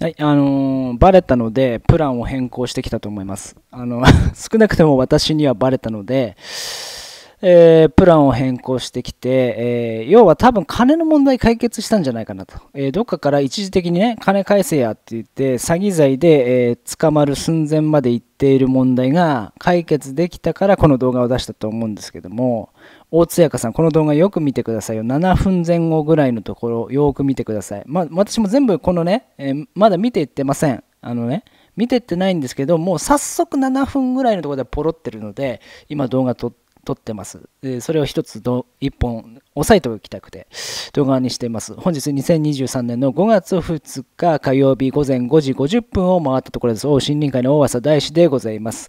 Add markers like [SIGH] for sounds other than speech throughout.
はい、あのー、バレたので、プランを変更してきたと思います。あの、[LAUGHS] 少なくとも私にはバレたので、えー、プランを変更してきて、えー、要は多分金の問題解決したんじゃないかなと、えー、どっかから一時的にね金返せやって言って詐欺罪で、え捕まる寸前まで行っている問題が解決できたからこの動画を出したと思うんですけども大津やかさんこの動画よく見てくださいよ7分前後ぐらいのところよく見てくださいまあ私も全部このね、えまだ見ていってませんあのね見てってないんですけどもう早速7分ぐらいのところでポロってるので今動画撮って撮ってます。それを一つど、一本押さえておきたくて動画にしています。本日2023年の5月2日火曜日午前5時50分を回ったところです。お森林会の大浅大師でございます。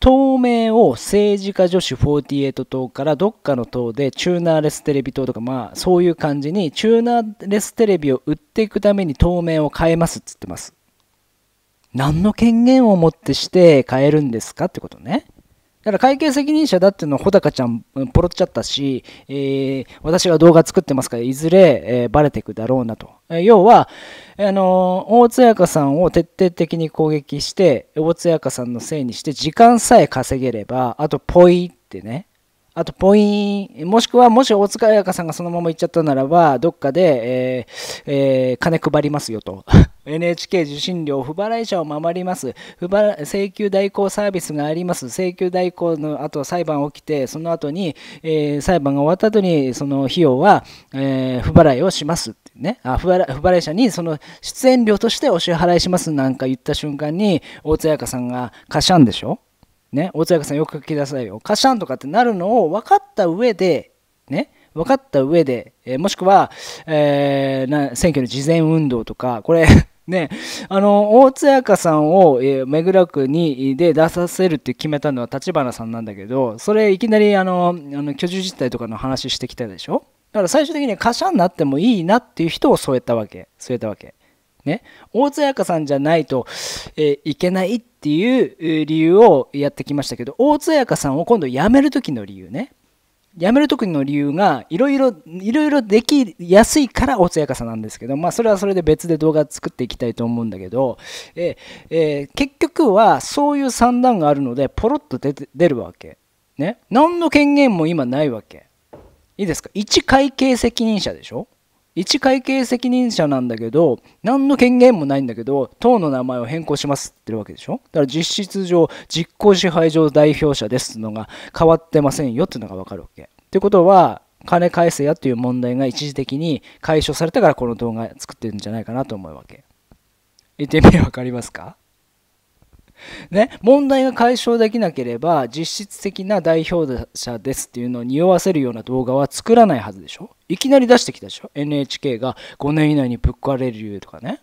党名を政治家女子48党からどっかの党でチューナーレステレビ党とかまあそういう感じにチューナーレステレビを売っていくために党名を変えますっつってます。何の権限をもってして変えるんですかってことね。だから会計責任者だっていうのを穂高ちゃんポロっちゃったし、えー、私が動画作ってますから、いずれ、えー、バレていくだろうなと。えー、要は、あのー、大津彩香さんを徹底的に攻撃して、大津彩香さんのせいにして、時間さえ稼げれば、あとポイってね、あとポイン、もしくは、もし大塚彩香さんがそのまま行っちゃったならば、どっかで、えーえー、金配りますよと。NHK 受信料不払い者を守ります。不払請求代行サービスがあります。請求代行の後裁判起きて、その後に、えー、裁判が終わった後に、その費用は、えー、不払いをしますってね。あ不払不払い者にその出演料としてお支払いしますなんか言った瞬間に、大津彩さんがカシャンでしょね。大津彩さんよく聞きなさいよ。カシャンとかってなるのを分かった上で、ね。分かった上で、えー、もしくは、えー、な選挙の事前運動とか、これね、あの、大津彩香さんを、え目黒区にで出させるって決めたのは立花さんなんだけど、それいきなりあの、あの居住実態とかの話してきたでしょだから最終的に華奢になってもいいなっていう人を添えたわけ。添えたわけ。ね。大津彩香さんじゃないと、えー、いけないっていう理由をやってきましたけど、大津彩香さんを今度辞める時の理由ね。辞める時の理由がいろいろいろいろできやすいからおつやかさなんですけど、まあ、それはそれで別で動画作っていきたいと思うんだけど、ええ結局はそういう算段があるのでポロッと出出るわけ、ね、何の権限も今ないわけいいですか一会計責任者でしょ一会計責任者なんだけど、何の権限もないんだけど、党の名前を変更しますって言ってるわけでしょだから実質上、実行支配上代表者ですのが変わってませんよっていうのがわかるわけ。ってことは、金返せやっていう問題が一時的に解消されたからこの動画作ってるんじゃないかなと思うわけ。言ってみば分かりますかね、問題が解消できなければ実質的な代表者ですっていうのを匂わせるような動画は作らないはずでしょいきなり出してきたでしょ ?NHK が5年以内にぶっ壊れる理由とかね。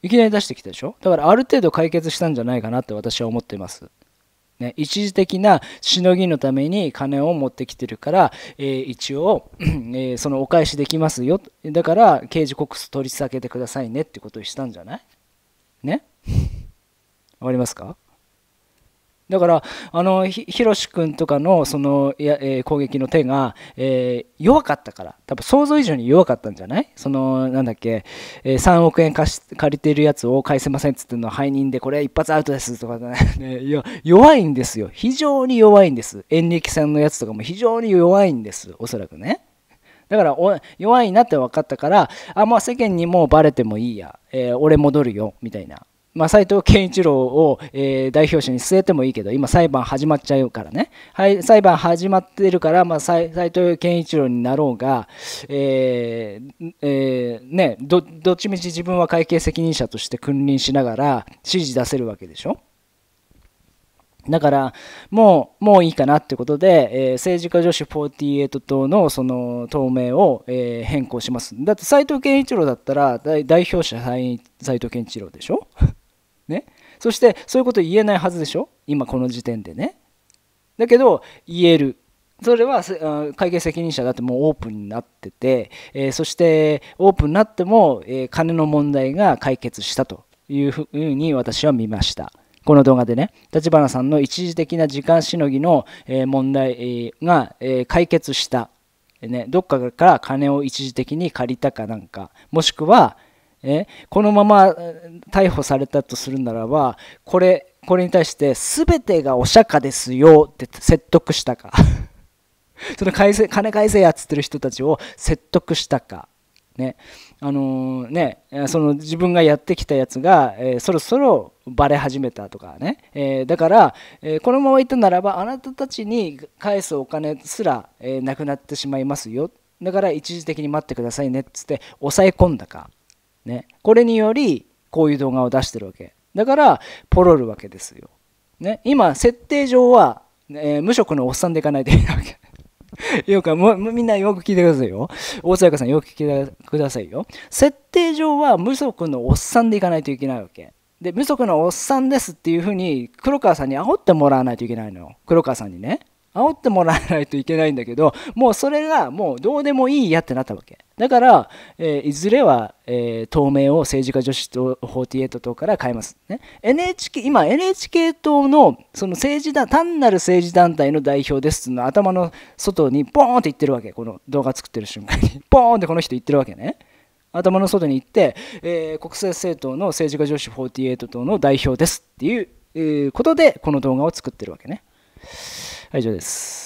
いきなり出してきたでしょだからある程度解決したんじゃないかなって私は思ってます。ね、一時的なしのぎのために金を持ってきてるから、えー、一応、[CLEARS THROAT] えー、そのお返しできますよだから刑事告訴取り下げてくださいねってことをしたんじゃないねわかりますかだからあのひろし君とかのそのや、えー、攻撃の手が、えー、弱かったから多分想像以上に弱かったんじゃないそのなんだっけ、えー、3億円貸し借りてるやつを返せませんっつっての背任でこれ一発アウトですとか [LAUGHS] ねねいや弱いんですよ非常に弱いんです演劇戦のやつとかも非常に弱いんですおそらくね。だから弱いなって分かったからあもう世間にもうバレてもいいや、えー、俺戻るよみたいなまあ、斉藤健一郎を、えー、代表者に据えてもいいけど今裁判始まっちゃうからね、はい、裁判始まってるから、まあ、斉藤健一郎になろうが、えーえー、ね、どどっちみち自分は会計責任者として君臨しながら指示出せるわけでしょ。だからもうもういいかなってことで、えー、政治家女子48党のその党名を、えー、変更しますだって斎藤健一郎だったら代表者斎藤健一郎でしょね、そしてそういうこと言えないはずでしょ今この時点でねだけど言えるそれは会計責任者だってもうオープンになってて、えー、そしてオープンになっても、えー、金の問題が解決したというふうに私は見ました。この動画でね、立花さんの一時的な時間しのぎの、え問題が、え解決した、ね、どっかから金を一時的に借りたかなんか、もしくは、えこのまま逮捕されたとするならばこれこれに対して全てがお釈迦ですよって説得したか [LAUGHS] その返せ金返せやっつってる人たちを説得したかねあのー、ねその自分がやってきたやつが、えー、そろそろバレ始めたとかね、えー、だから、えこのままいったならばあなたたちに返すお金すら、えなくなってしまいますよだから一時的に待ってくださいねっつって抑え込んだかね、これによりこういう動画を出してるわけだからポロるわけですよ、ね、今設定上は、えー、無職のおっさんでいかないといけないわけ [LAUGHS] よくみんなよく聞いてくださいよ。大坂さんよく聞いてくださいよ。設定上は無職のおっさんでいかないといけないわけ。で、無職のおっさんですっていうふうに黒川さんに煽ってもらわないといけないのよ。黒川さんにね。煽ってもらわないといけないんだけどもうそれがもうどうでもいいやってなったわけだから、えー、いずれは、えー、透明を政治家女子と48党から変えます、ね、NHK 今 NHK 党のその政治団、単なる政治団体の代表ですの頭の外にポーンって言ってるわけこの動画作ってる瞬間に [LAUGHS] ポーンってこの人言ってるわけね頭の外に行って、えー、国政政党の政治家女子48党の代表ですっていう、えー、ことでこの動画を作ってるわけね。以上です。